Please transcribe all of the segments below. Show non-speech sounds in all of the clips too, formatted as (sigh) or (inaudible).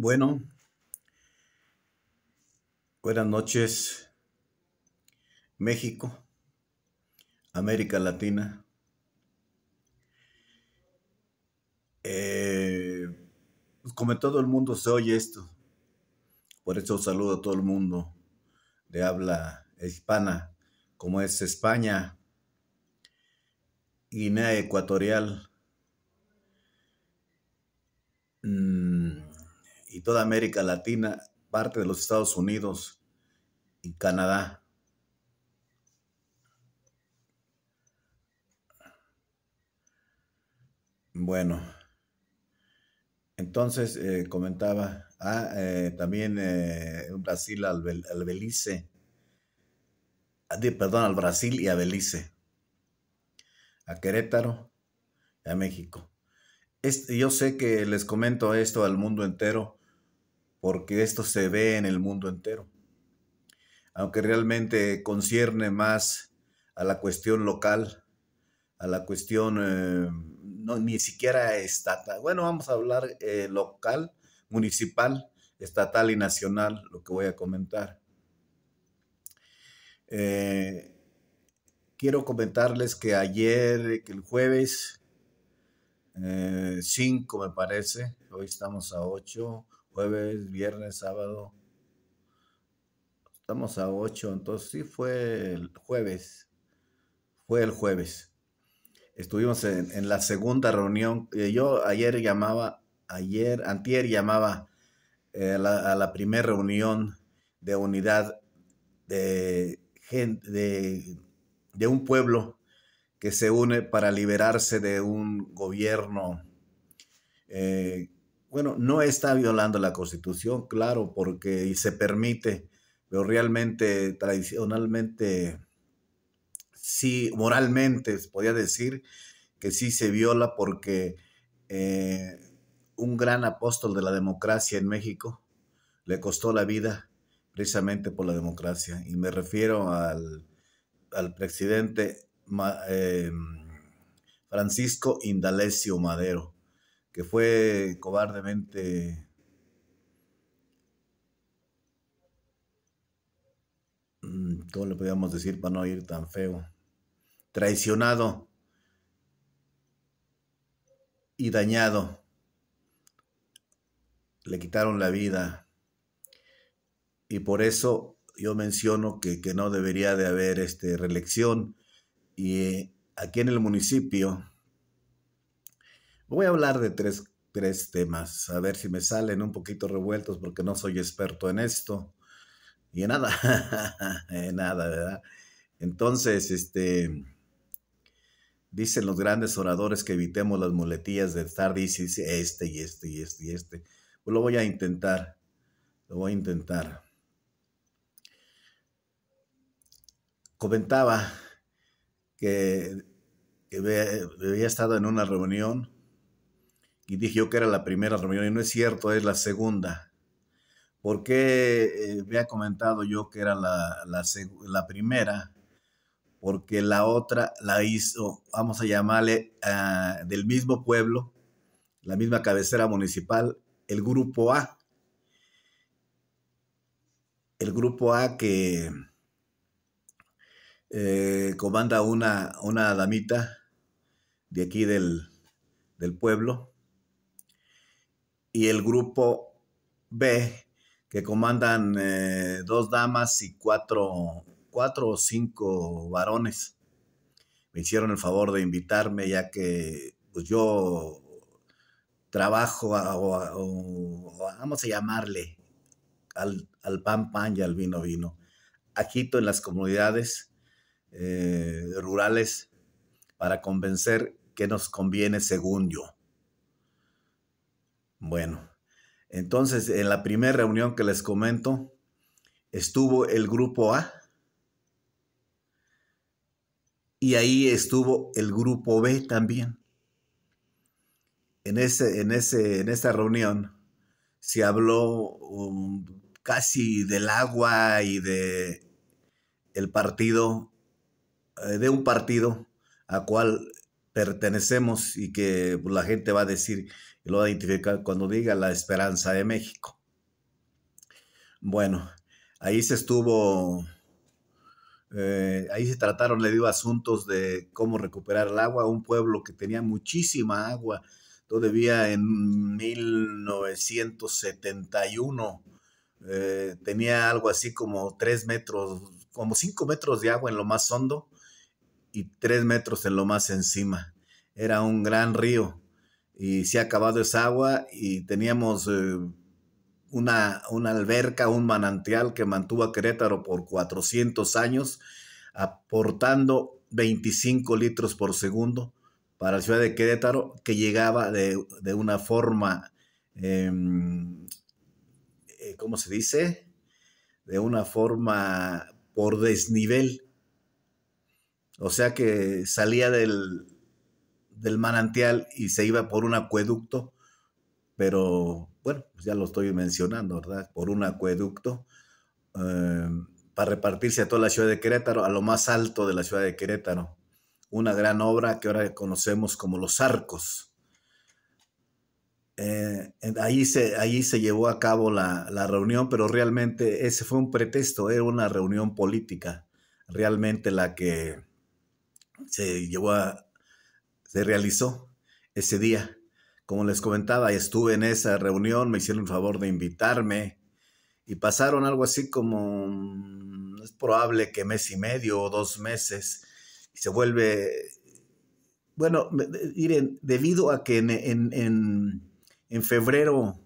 Bueno, buenas noches, México, América Latina. Eh, como todo el mundo se oye esto, por eso saludo a todo el mundo de habla hispana, como es España, Guinea Ecuatorial. Mm, y toda América Latina, parte de los Estados Unidos y Canadá. Bueno, entonces eh, comentaba, ah, eh, también eh, Brasil al, Belice, ah, perdón, al Brasil y a Belice, a Querétaro y a México. Este, yo sé que les comento esto al mundo entero porque esto se ve en el mundo entero. Aunque realmente concierne más a la cuestión local, a la cuestión, eh, no, ni siquiera estatal. Bueno, vamos a hablar eh, local, municipal, estatal y nacional, lo que voy a comentar. Eh, quiero comentarles que ayer, que el jueves 5 me parece, hoy estamos a 8, jueves, viernes, sábado. Estamos a 8, entonces sí fue el jueves. Fue el jueves. Estuvimos en, la segunda reunión. Eh, yo ayer llamaba, ayer, antier llamaba eh, a la primera reunión de unidad de, de, un pueblo que se une para liberarse de un gobierno eh, bueno, no está violando la constitución, claro, porque se permite, pero realmente, tradicionalmente, sí, moralmente, podría decir que sí se viola porque eh, un gran apóstol de la democracia en México le costó la vida precisamente por la democracia. Y me refiero al, al presidente eh, Francisco Indalecio Madero que fue cobardemente todo mm, lo podíamos decir para no ir tan feo? Traicionado y dañado. Le quitaron la vida. Y por eso yo menciono que, no debería de haber este, reelección. Y eh, aquí en el municipio Voy a hablar de tres, tres temas, a ver si me salen un poquito revueltos porque no soy experto en esto. Y en nada, (laughs) en nada, ¿verdad? Entonces, este, dicen los grandes oradores que evitemos las muletillas de estar, dice, este y este y este y este. Pues lo voy a intentar, lo voy a intentar. Comentaba que había estado en una reunión y dije yo que era la primera reunión y no es cierto, es la segunda. ¿Por qué eh, había comentado yo que era la, primera? Porque la otra la hizo, vamos a llamarle, ah, del mismo pueblo, la misma cabecera municipal, el grupo A. El grupo A que eh, comanda una, una damita de aquí del pueblo y el grupo B, que comandan eh, dos damas y cuatro, cuatro o cinco varones. Me hicieron el favor de invitarme, ya que pues, yo trabajo, o, vamos a llamarle, al, pan pan y al vino vino. Aquí en las comunidades eh, rurales para convencer que nos conviene según yo. Bueno, entonces en la primera reunión que les comento, estuvo el grupo A y ahí estuvo el grupo B también. En, ese, en, en reunión se habló casi del agua y de el partido, eh, de un partido a cual pertenecemos y que la gente va a decir, lo va a identificar cuando diga la esperanza de México. Bueno, ahí se estuvo, eh, ahí se trataron, le dio asuntos de cómo recuperar el agua, un pueblo que tenía muchísima agua, todavía en 1971 eh, tenía algo así como 3 metros, como 5 metros de agua en lo más hondo y 3 metros en lo más encima. Era un gran río y se ha acabado esa agua y teníamos eh, una, una, alberca, un manantial que mantuvo a Querétaro por 400 años, aportando 25 litros por segundo para la ciudad de Querétaro, que llegaba de, una forma, em, eh, ¿cómo se dice? De una forma por desnivel. O sea que salía del, del manantial y se iba por un acueducto, pero bueno, pues ya lo estoy mencionando, ¿verdad? Por un acueducto eh, para repartirse a toda la ciudad de Querétaro, a lo más alto de la ciudad de Querétaro. Una gran obra que ahora conocemos como Los Arcos. Eh, ahí se, ahí se llevó a cabo la, la, reunión, pero realmente ese fue un pretexto, era una reunión política, realmente la que se llevó a, se realizó ese día. Como les comentaba, estuve en esa reunión, me hicieron el favor de invitarme y pasaron algo así como, mm, es probable que mes y medio o dos meses, y se vuelve, bueno, miren, debido a que en, febrero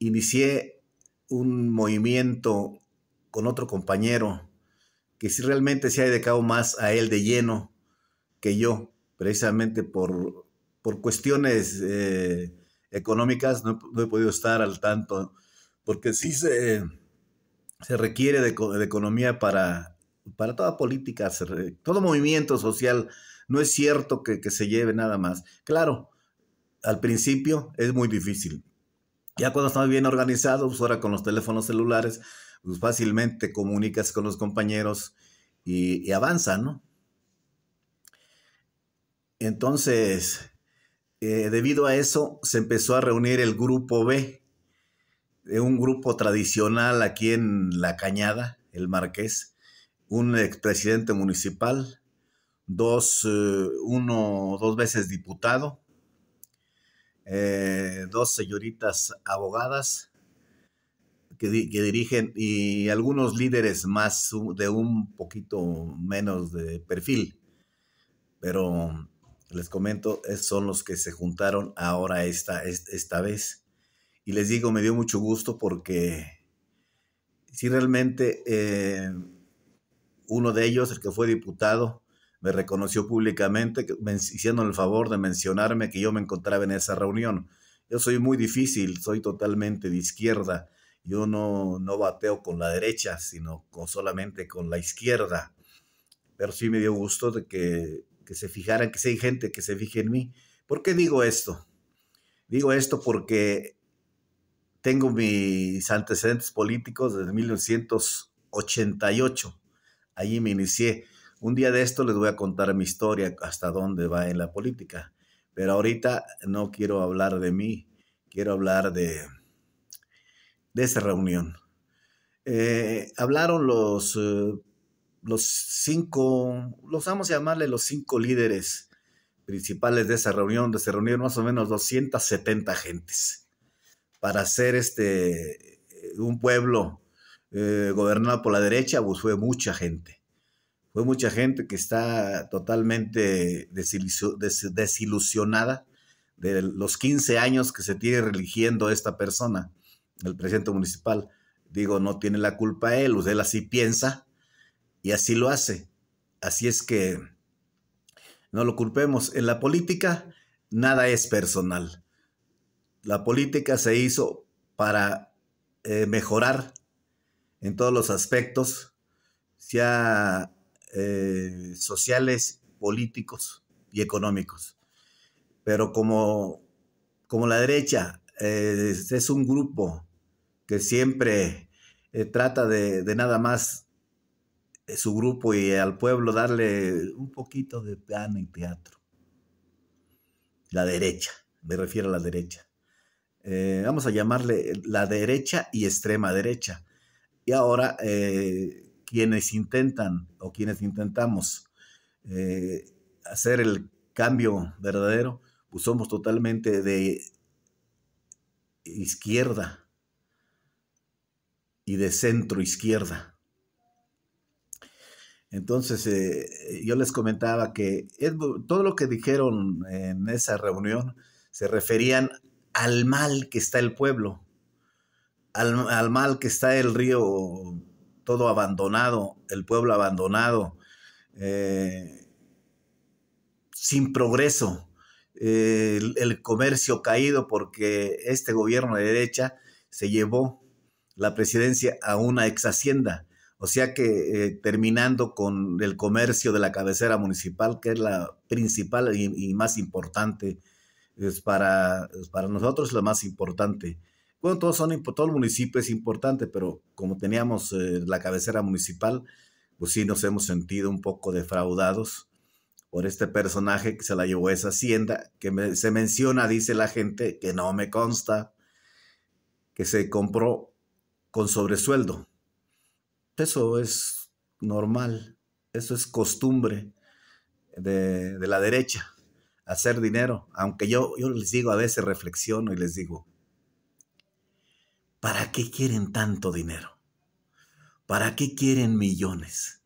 inicié un movimiento con otro compañero, que si realmente se ha dedicado más a él de lleno que yo precisamente por, por cuestiones eh, económicas no, he podido estar al tanto, porque sí se, se requiere de, economía para, para toda política, todo movimiento social. No es cierto que, se lleve nada más. Claro, al principio es muy difícil. Ya cuando estamos bien organizados, ahora con los teléfonos celulares, pues fácilmente comunicas con los compañeros y, y avanza, ¿no? Entonces, eh, debido a eso, se empezó a reunir el grupo B, eh, un grupo tradicional aquí en La Cañada, el Marqués, un expresidente municipal, dos, eh, uno, dos veces diputado, dos señoritas abogadas que, que, dirigen y algunos líderes más de un poquito menos de perfil, pero les comento, son los que se juntaron ahora esta, esta vez. Y les digo, me dio mucho gusto porque si realmente eh, uno de ellos, el que fue diputado, me reconoció públicamente, haciendo el favor de mencionarme que yo me encontraba en esa reunión. Yo soy muy difícil, soy totalmente de izquierda. Yo no, bateo con la derecha, sino con, solamente con la izquierda. Pero sí me dio gusto de que que se fijaran, que si hay gente que se fije en mí. ¿Por qué digo esto? Digo esto porque tengo mis antecedentes políticos desde 1988. Allí me inicié. Un día de esto les voy a contar mi historia, hasta dónde va en la política. Pero ahorita no quiero hablar de mí, quiero hablar de, de esa reunión. Eh, hablaron los eh, los cinco, los vamos a llamarle los cinco líderes principales de esa reunión, donde se reunieron más o menos 270 gentes para hacer este, eh, un pueblo eh, gobernado por la derecha, pues fue mucha gente. Fue mucha gente que está totalmente desilusionada de los 15 años que se tiene religiendo esta persona, el presidente municipal. Digo, no tiene la culpa él, usted así piensa, y así lo hace. Así es que no lo culpemos. En la política nada es personal. La política se hizo para eh, mejorar en todos los aspectos, sea eh, sociales, políticos y económicos. Pero como, como la derecha eh, es un grupo que siempre trata de, de nada más su grupo y al pueblo darle un poquito de piano y teatro. La derecha, me refiero a la derecha. Eh, vamos a llamarle la derecha y extrema derecha. Y ahora, eh, quienes intentan o quienes intentamos eh, hacer el cambio verdadero, pues somos totalmente de izquierda y de centro izquierda. Entonces, eh, eh, yo les comentaba que todo lo que dijeron en esa reunión se referían al mal que está el pueblo, al, mal que está el río todo abandonado, el pueblo abandonado, eh, sin progreso, el, el comercio caído porque este gobierno de derecha se llevó la presidencia a una ex hacienda o sea que eh, terminando con el comercio de la cabecera municipal, que es la principal y, más importante, es para, para nosotros lo más importante. Bueno, todos son, todo el municipio es importante, pero como teníamos eh, la cabecera municipal, pues sí nos hemos sentido un poco defraudados por este personaje que se la llevó a esa hacienda, que se menciona, dice la gente, que no me consta, que se compró con sobresueldo eso es normal, eso es costumbre de, la derecha, hacer dinero. Aunque yo, yo les digo, a veces reflexiono y les digo, ¿para qué quieren tanto dinero? ¿Para qué quieren millones?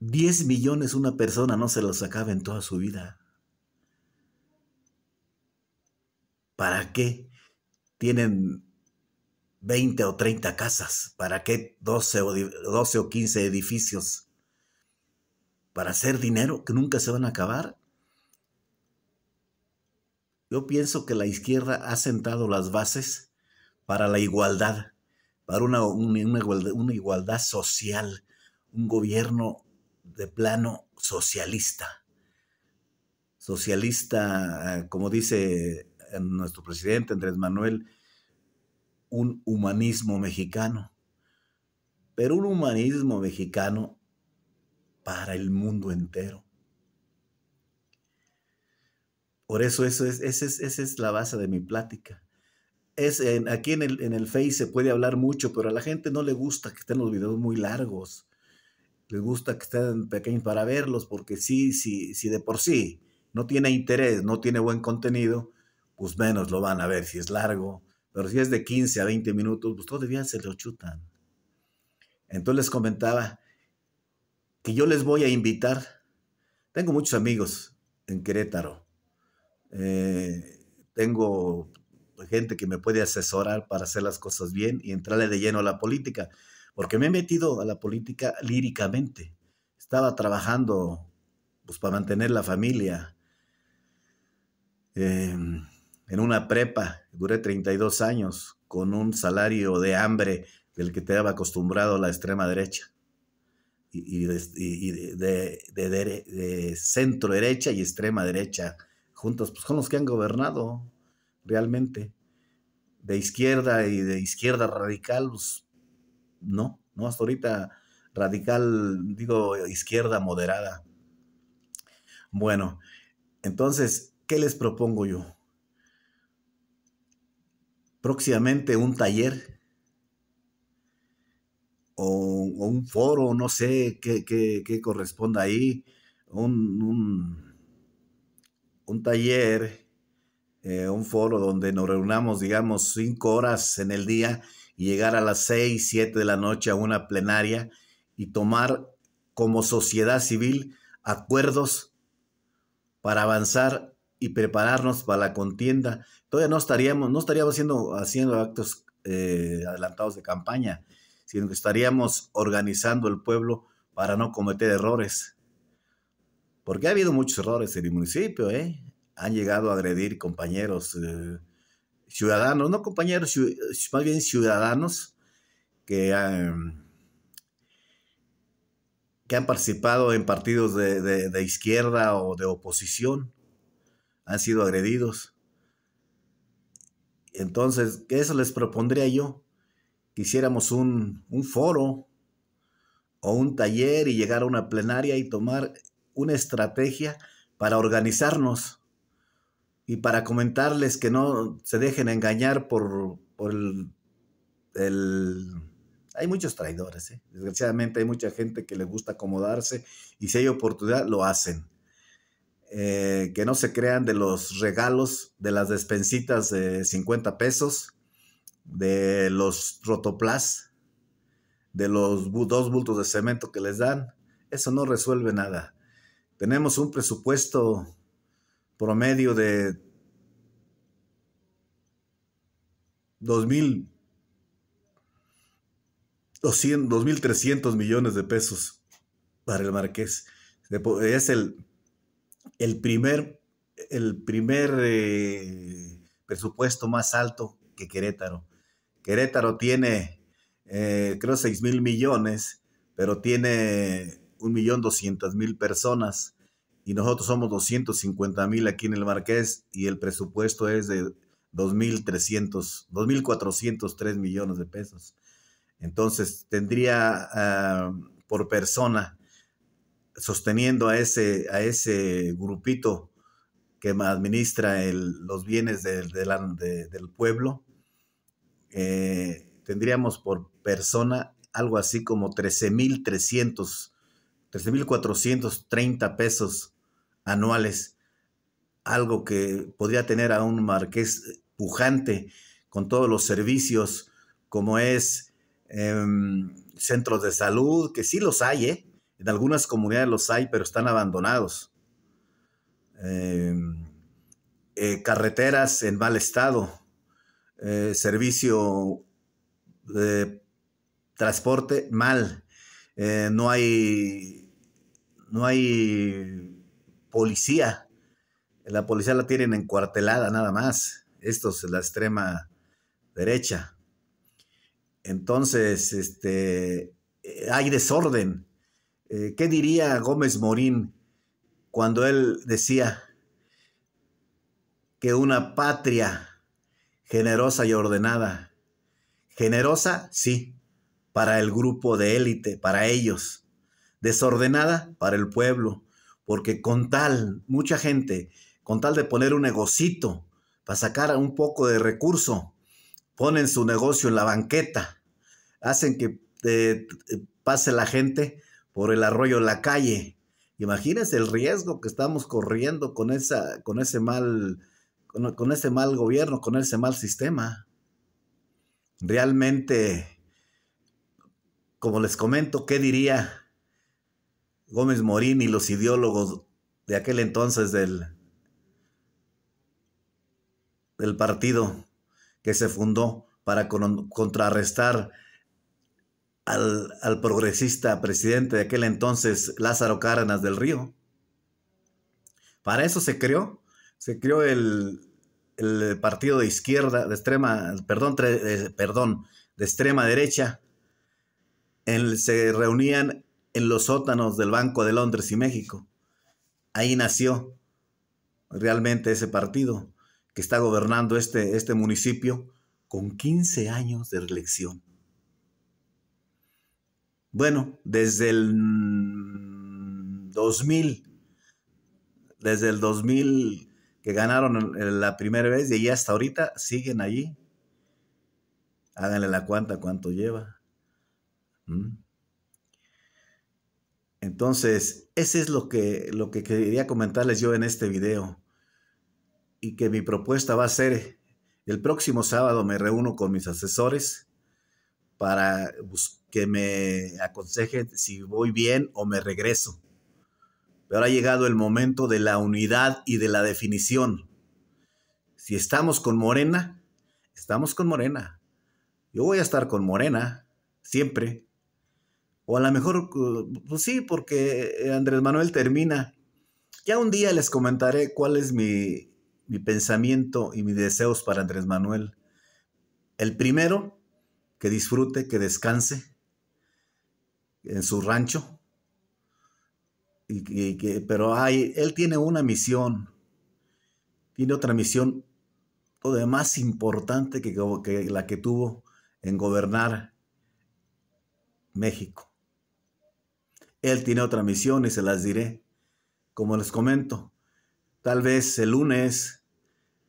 10 millones una persona no se los acaba en toda su vida. ¿Para qué tienen 20 o 30 casas? ¿Para qué 12 o, 12 o 15 edificios? ¿Para hacer dinero que nunca se van a acabar? Yo pienso que la izquierda ha sentado las bases para la igualdad, para una igualdad social, un gobierno de plano socialista. Socialista, eh, como dice eh, nuestro presidente Andrés Manuel, un humanismo mexicano, pero un humanismo mexicano para el mundo entero. Por eso, eso es, esa, es, es la base de mi plática. Es aquí en el, en Face se puede hablar mucho, pero a la gente no le gusta que estén los videos muy largos. Les gusta que estén pequeños para verlos, porque sí, sí, sí de por sí no tiene interés, no tiene buen contenido, pues menos lo van a ver si es largo pero si es de 15 a 20 minutos, pues todavía se lo chutan. Entonces les comentaba que yo les voy a invitar. Tengo muchos amigos en Querétaro. Eh, tengo gente que me puede asesorar para hacer las cosas bien y entrarle de lleno a la política, porque me he metido a la política líricamente. Estaba trabajando pues, para mantener la familia. Em, en una prepa, duré 32 años con un salario de hambre del que te había acostumbrado la extrema derecha y, de, centro derecha y extrema derecha juntos, pues con los que han gobernado realmente. De izquierda y de izquierda radical, pues, no, no, hasta ahorita radical, digo, izquierda moderada. Bueno, entonces, ¿qué les propongo yo? próximamente un taller o, un foro, no sé qué, qué, corresponda ahí, un, taller, eh, un foro donde nos reunamos, digamos, cinco horas en el día y llegar a las seis, siete de la noche a una plenaria y tomar como sociedad civil acuerdos para avanzar y prepararnos para la contienda todavía no estaríamos, no estaríamos haciendo, haciendo actos eh, adelantados de campaña, sino que estaríamos organizando el pueblo para no cometer errores. Porque ha habido muchos errores en el municipio, ¿eh? Han llegado a agredir compañeros, eh, ciudadanos, no compañeros, más bien ciudadanos que han, que han participado en partidos de izquierda o de oposición, han sido agredidos entonces, eso les propondría yo, que hiciéramos un, foro o un taller y llegar a una plenaria y tomar una estrategia para organizarnos y para comentarles que no se dejen engañar por, el, Hay muchos traidores, ¿eh? desgraciadamente hay mucha gente que le gusta acomodarse y si hay oportunidad lo hacen. Eh, que no se crean de los regalos, de las despensitas de 50 pesos, de los rotoplas, de los dos bultos de cemento que les dan. Eso no resuelve nada. Tenemos un presupuesto promedio de 2.300 millones de pesos para el marqués. Es el el primer, el primer eh, presupuesto más alto que Querétaro. Querétaro tiene, eh, creo, 6 mil millones, pero tiene 1.200.000 millón personas y nosotros somos 250.000 mil aquí en el Marqués y el presupuesto es de 2.300, 2.403 millones de pesos. Entonces tendría ah, por persona sosteniendo a ese, a ese grupito que administra los bienes del pueblo, eh, tendríamos por persona algo así como 13.300, 13.430 pesos anuales, algo que podría tener a un marqués pujante con todos los servicios como es em, centros de salud, que sí los hay, ¿eh? En algunas comunidades los hay, pero están abandonados. Em, eh, carreteras en mal estado, eh, servicio de transporte mal, eh, no hay, no hay policía, la policía la tienen encuartelada nada más, esto es la extrema derecha. Entonces, este, hay desorden, eh, ¿Qué diría Gómez Morín cuando él decía que una patria generosa y ordenada, generosa, sí, para el grupo de élite, para ellos, desordenada para el pueblo, porque con tal, mucha gente, con tal de poner un negocito para sacar un poco de recurso, ponen su negocio en la banqueta, hacen que eh, eh, pase la gente por el arroyo La Calle. Imagínense el riesgo que estamos corriendo con, esa, con, ese, mal, con, ese mal gobierno, con ese mal sistema. Realmente, como les comento, ¿qué diría Gómez Morín y los ideólogos de aquel entonces del, del partido que se fundó para contrarrestar al, progresista presidente de aquel entonces, Lázaro Cárdenas del Río. Para eso se creó, se creó el, partido de izquierda, de extrema, perdón, eh, perdón, de extrema derecha. En, se reunían en los sótanos del Banco de Londres y México. Ahí nació realmente ese partido que está gobernando este, este municipio con 15 años de reelección bueno, desde el 2000, desde el 2000 que ganaron la primera vez y hasta ahorita siguen allí. Háganle la cuenta cuánto lleva. ¿Mm? Entonces, ese es lo que, lo que quería comentarles yo en este video. Y que mi propuesta va a ser, el próximo sábado me reúno con mis asesores para buscar que me aconseje si voy bien o me regreso. Pero ha llegado el momento de la unidad y de la definición. Si estamos con Morena, estamos con Morena. Yo voy a estar con Morena, siempre. O a lo mejor, pues sí, porque Andrés Manuel termina. Ya un día les comentaré cuál es mi, mi pensamiento y mis deseos para Andrés Manuel. El primero, que disfrute, que descanse, en su rancho. Y, pero hay, él tiene una misión, tiene otra misión todavía más importante que, la que tuvo en gobernar México. Él tiene otra misión y se las diré, como les comento. Tal vez el lunes,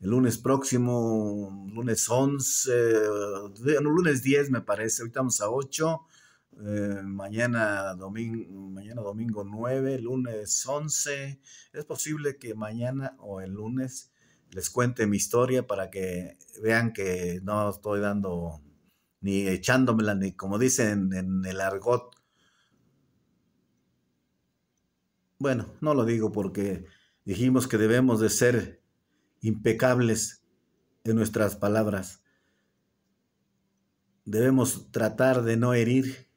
el lunes próximo, lunes 11, eh, no, lunes 10 me parece, ahorita vamos a 8, eh, mañana, domingo, mañana domingo 9, lunes 11. Es posible que mañana o el lunes les cuente mi historia para que vean que no estoy dando ni echándomela, ni como dicen en el argot. Bueno, no lo digo porque dijimos que debemos de ser impecables en nuestras palabras. Debemos tratar de no herir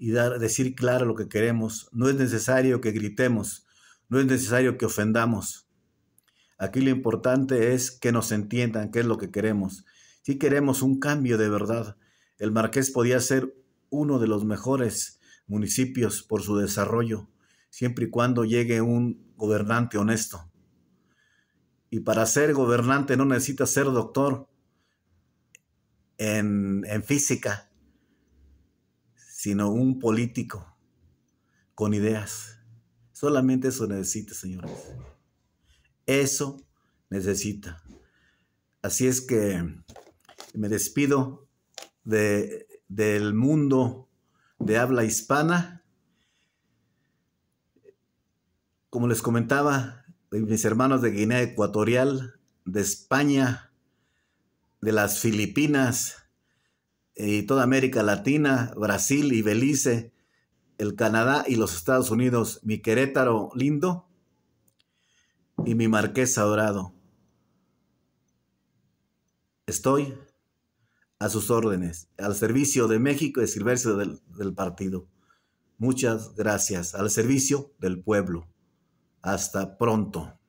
y dar, decir claro lo que queremos. No es necesario que gritemos, no es necesario que ofendamos. Aquí lo importante es que nos entiendan qué es lo que queremos. Si queremos un cambio de verdad, el Marqués podía ser uno de los mejores municipios por su desarrollo, siempre y cuando llegue un gobernante honesto. Y para ser gobernante no necesita ser doctor en, en física, sino un político con ideas. Solamente eso necesita, señores. Eso necesita. Así es que me despido del mundo de habla hispana. Como les comentaba, mis hermanos de Guinea Ecuatorial, de España, de las Filipinas, y eh, toda América Latina, Brasil y Belice, el Canadá y los Estados Unidos, mi Querétaro lindo y mi Marquesa dorado. Estoy a sus órdenes, al servicio de México y servicio del, del partido. Muchas gracias, al servicio del pueblo. Hasta pronto.